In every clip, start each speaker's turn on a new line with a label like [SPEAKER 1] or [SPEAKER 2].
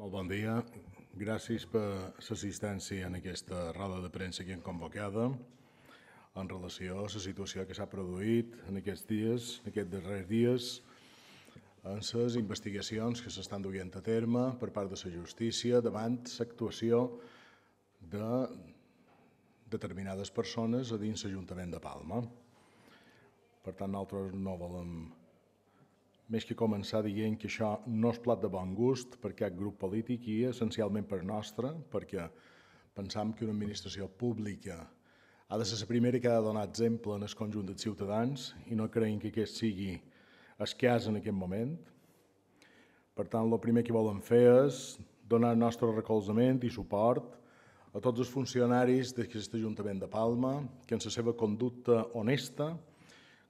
[SPEAKER 1] Molt bon dia. Gràcies per l'assistència en aquesta roda de premsa que hem convocada eh, en relació a la situació que s'ha produït en aquests dies, en aquests darrers dies, en les investigacions que s'estan duent a terme per part de la justícia davant l'actuació de determinades persones a dins l'Ajuntament de Palma. Per tant, nosaltres no volem més que començar dient que això no és plat de bon gust per aquest grup polític i essencialment per nostre, perquè pensam que una administració pública ha de ser la primera que ha de donar exemple en el conjunt dels ciutadans i no creiem que aquest sigui el és en aquest moment. Per tant, el primer que volen fer és donar el nostre recolzament i suport a tots els funcionaris d'aquest Ajuntament de Palma que en la seva conducta honesta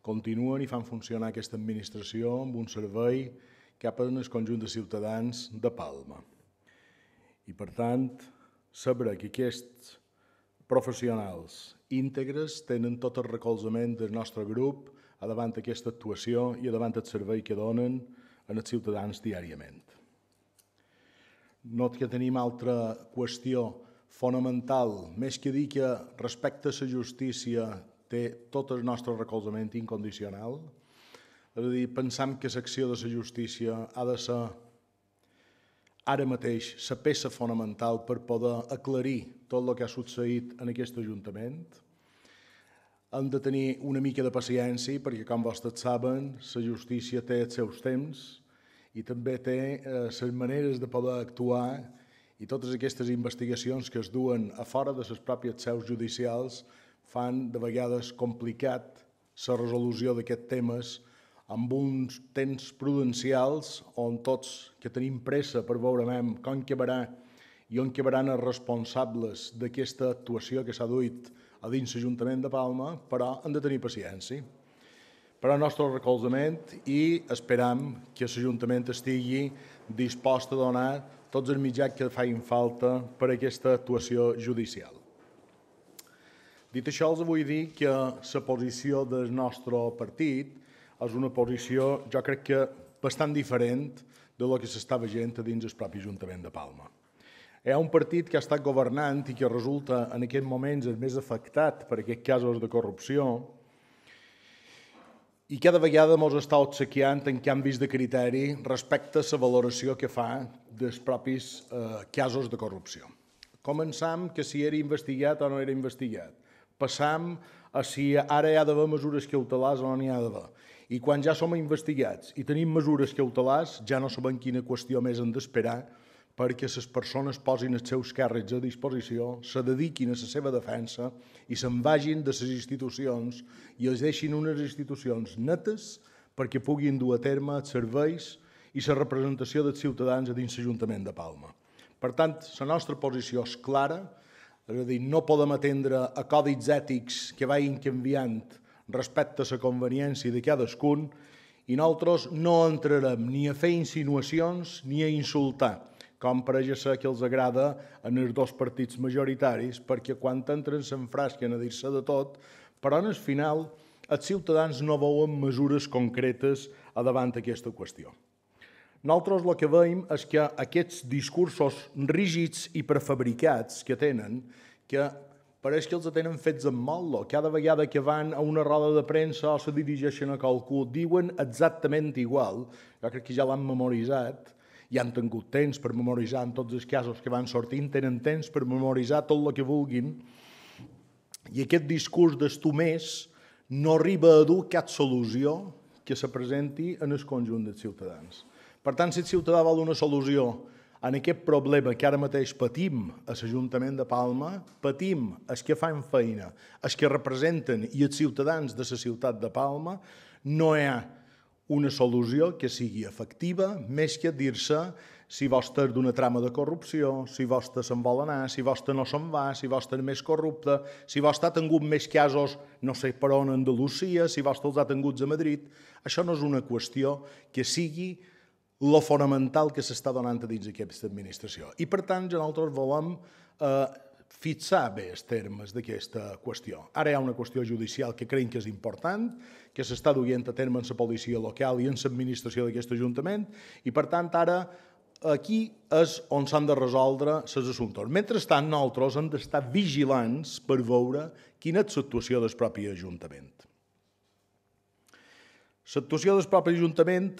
[SPEAKER 1] continuen i fan funcionar aquesta administració amb un servei cap a el conjunt de ciutadans de Palma. I, per tant, saber que aquests professionals íntegres tenen tot el recolzament del nostre grup a davant aquesta actuació i a davant el servei que donen els ciutadans diàriament. Not que tenim altra qüestió fonamental, més que dir que respecte a la justícia té tot el nostre recolzament incondicional. És a dir, pensam que l'acció de la justícia ha de ser ara mateix la peça fonamental per poder aclarir tot el que ha succeït en aquest Ajuntament. Hem de tenir una mica de paciència perquè, com vostès saben, la justícia té els seus temps i també té les eh, maneres de poder actuar i totes aquestes investigacions que es duen a fora de les pròpies seus judicials fan de vegades complicat la resolució d'aquests temes amb uns temps prudencials on tots que tenim pressa per veure mem com quedarà i on quedaran els responsables d'aquesta actuació que s'ha duit a dins l'Ajuntament de Palma, però han de tenir paciència. Però el nostre recolzament i esperam que l'Ajuntament estigui dispost a donar tots els mitjans que facin falta per a aquesta actuació judicial. Dit això, els vull dir que la posició del nostre partit és una posició, jo crec que bastant diferent de lo que s'està veient dins el propi Ajuntament de Palma. Hi ha un partit que ha estat governant i que resulta en aquests moments el més afectat per aquests casos de corrupció i cada vegada ens està obsequiant en canvis de criteri respecte a la valoració que fa dels propis eh, casos de corrupció. Començam que si era investigat o no era investigat passam a si ara hi ha d'haver mesures cautelars o no n'hi ha d'haver. I quan ja som investigats i tenim mesures cautelars, ja no sabem quina qüestió més hem d'esperar perquè les persones posin els seus càrrecs a disposició, se dediquin a la seva defensa i se'n vagin de les institucions i els deixin unes institucions netes perquè puguin dur a terme els serveis i la representació dels ciutadans a dins l'Ajuntament de Palma. Per tant, la nostra posició és clara, és a dir, no podem atendre a còdits ètics que vagin canviant respecte a la conveniència de cadascun i nosaltres no entrarem ni a fer insinuacions ni a insultar, com ja ser que els agrada en els dos partits majoritaris, perquè quan entren s'enfrasquen a dir-se de tot, però en el final els ciutadans no veuen mesures concretes davant d'aquesta qüestió. Nosaltres el que veiem és que aquests discursos rígids i prefabricats que tenen, que pareix que els tenen fets amb mal·lo. Cada vegada que van a una roda de premsa o se dirigeixen a qualcú, diuen exactament igual. Jo crec que ja l'han memoritzat i han tingut temps per memoritzar en tots els casos que van sortint, tenen temps per memoritzar tot el que vulguin. I aquest discurs d'estu més no arriba a dur cap solució que se presenti en el conjunt dels ciutadans. Per tant, si el ciutadà vol una solució en aquest problema que ara mateix patim a l'Ajuntament de Palma, patim els que fan feina, els que representen i els ciutadans de la ciutat de Palma, no hi ha una solució que sigui efectiva, més que dir-se si vostè és d'una trama de corrupció, si vostè se'n vol anar, si vostè no se'n va, si vostè és més corrupte, si vostè ha tingut més casos, no sé per on, a Andalusia, si vostè els ha tingut a Madrid. Això no és una qüestió que sigui lo fonamental que s'està donant a dins d'aquesta administració. I, per tant, ja nosaltres volem eh, fixar bé els termes d'aquesta qüestió. Ara hi ha una qüestió judicial que creiem que és important, que s'està duent a terme en la policia local i en l'administració d'aquest Ajuntament, i, per tant, ara aquí és on s'han de resoldre els assumptes. Mentrestant, nosaltres hem d'estar vigilants per veure quina és l'actuació del propi Ajuntament. L'actuació del propi Ajuntament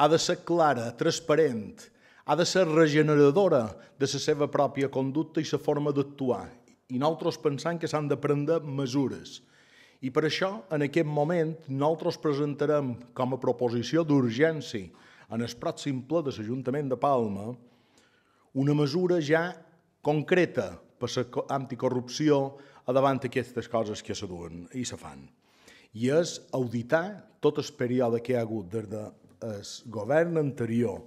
[SPEAKER 1] ha de ser clara, transparent, ha de ser regeneradora de la seva pròpia conducta i la forma d'actuar. I nosaltres pensant que s'han de prendre mesures. I per això, en aquest moment, nosaltres presentarem com a proposició d'urgència en el pròxim ple de l'Ajuntament de Palma una mesura ja concreta per anticorrupció davant d'aquestes coses que se duen i se fan. I és auditar tot el període que hi ha hagut des de el govern anterior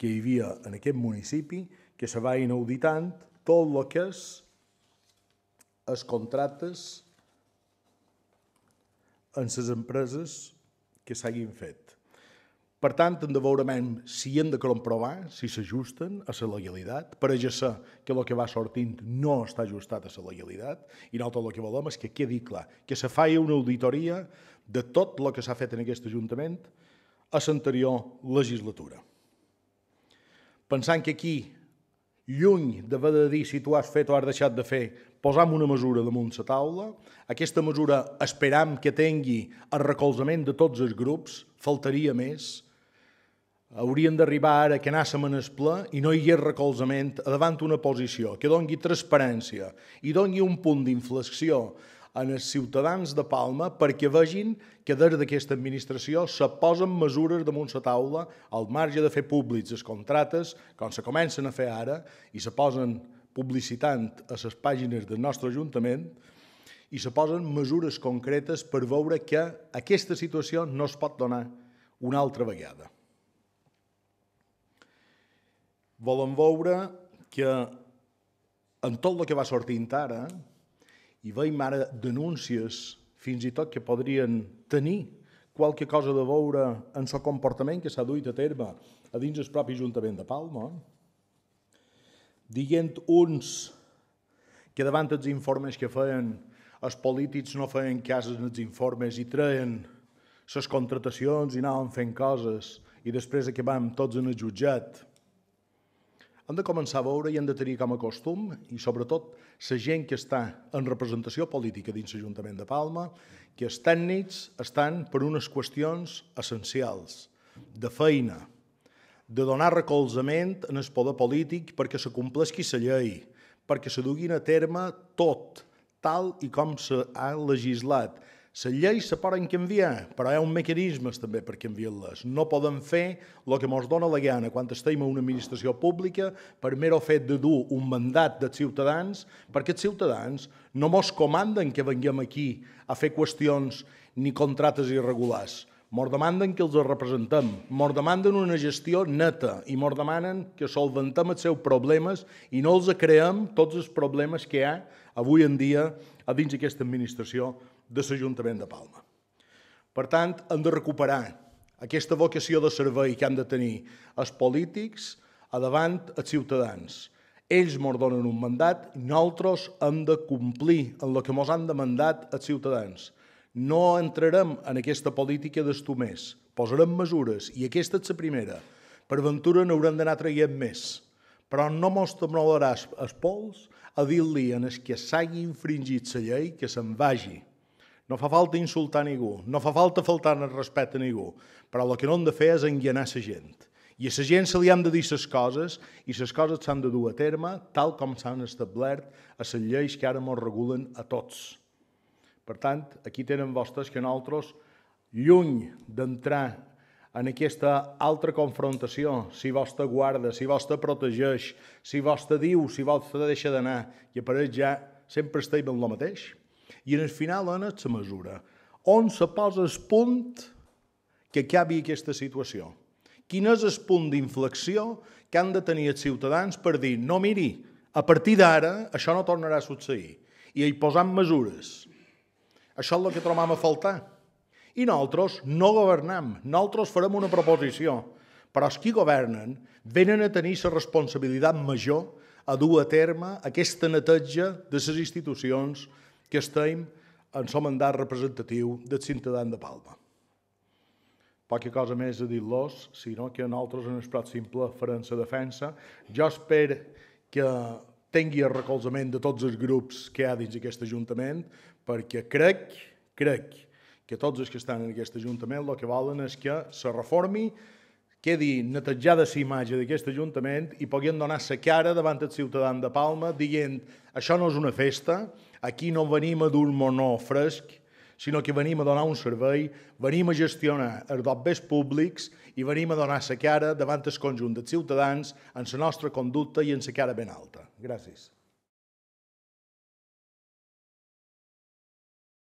[SPEAKER 1] que hi havia en aquest municipi que se va inauditant tot el que és els contractes en les empreses que s'hagin fet. Per tant, hem de veure si hem de comprovar si s'ajusten a la legalitat. Per ja ser que el que va sortint no està ajustat a la legalitat i nosaltres el que volem és que quedi clar que se faci una auditoria de tot el que s'ha fet en aquest Ajuntament a l'anterior legislatura. Pensant que aquí, lluny d'haver de dir si tu has fet o has deixat de fer, posam una mesura damunt la taula. Aquesta mesura esperam que tingui el recolzament de tots els grups, faltaria més. Haurien d'arribar ara que anàssim en el ple i no hi hagués recolzament davant una posició que dongui transparència i dongui un punt d'inflexió en els ciutadans de Palma perquè vegin que des d'aquesta administració se posen mesures damunt la taula al marge de fer públics els contractes, com se comencen a fer ara, i se posen publicitant a les pàgines del nostre Ajuntament, i se posen mesures concretes per veure que aquesta situació no es pot donar una altra vegada. Volem veure que en tot el que va sortint ara, i veiem ara denúncies fins i tot que podrien tenir qualque cosa de veure en el comportament que s'ha duit a terme a dins el propi Ajuntament de Palma, dient uns que davant els informes que feien els polítics no feien cas en els informes i treien les contratacions i anaven fent coses i després acabàvem tots en el jutjat hem de començar a veure i hem de tenir com a costum, i sobretot la gent que està en representació política dins l'Ajuntament de Palma, que els tècnics estan per unes qüestions essencials, de feina, de donar recolzament en el poder polític perquè se compleixi la llei, perquè se duguin a terme tot, tal i com s'ha legislat, les lleis se poden canviar, però hi ha un mecanismes també per canviar-les. No podem fer el que ens dona la gana quan estem a una administració pública per mero fet de dur un mandat dels ciutadans, perquè els ciutadans no ens comanden que venguem aquí a fer qüestions ni contrates irregulars. Mor demanden que els representem, mor demanden una gestió neta i mor demanen que solventem els seus problemes i no els creem tots els problemes que hi ha avui en dia a dins d'aquesta administració de l'Ajuntament de Palma. Per tant, hem de recuperar aquesta vocació de servei que han de tenir els polítics a davant els ciutadans. Ells ens donen un mandat, nosaltres hem de complir en el que ens han demandat els ciutadans. No entrarem en aquesta política d'estomers, posarem mesures, i aquesta és la primera. Per ventura n'haurem d'anar traient més però no ens tremolaràs els pols a dir-li en els que s'hagi infringit la llei que se'n vagi. No fa falta insultar ningú, no fa falta faltar el respecte a ningú, però el que no hem de fer és enganar la gent. I a la gent se li han de dir les coses i les coses s'han de dur a terme tal com s'han establert a les lleis que ara ens regulen a tots. Per tant, aquí tenen vostres que nosaltres, lluny d'entrar en aquesta altra confrontació, si te guarda, si te protegeix, si te diu, si te deixa d'anar, i apareix ja, sempre estem en el mateix. I en el final on és la mesura. On se posa el punt que acabi aquesta situació? Quin és el punt d'inflexió que han de tenir els ciutadans per dir no miri, a partir d'ara això no tornarà a succeir. I hi posam mesures. Això és el que trobem a faltar. I nosaltres no governem, nosaltres farem una proposició, però els qui governen venen a tenir la responsabilitat major a dur a terme aquesta neteja de les institucions, que estem en som mandat representatiu del ciutadans de Palma. Poca cosa més a dir-los, sinó que nosaltres en el pròxim simple farem la defensa. Jo espero que tingui el recolzament de tots els grups que hi ha dins d'aquest Ajuntament, perquè crec, crec, que tots els que estan en aquest Ajuntament el que volen és que se reformi quedi netejada la imatge d'aquest Ajuntament i puguin donar la cara davant els ciutadans de Palma dient això no és una festa, aquí no venim a dur monó fresc, sinó que venim a donar un servei, venim a gestionar els dobbers públics i venim a donar la cara davant el conjunt dels ciutadans en la nostra conducta i en la cara ben alta. Gràcies.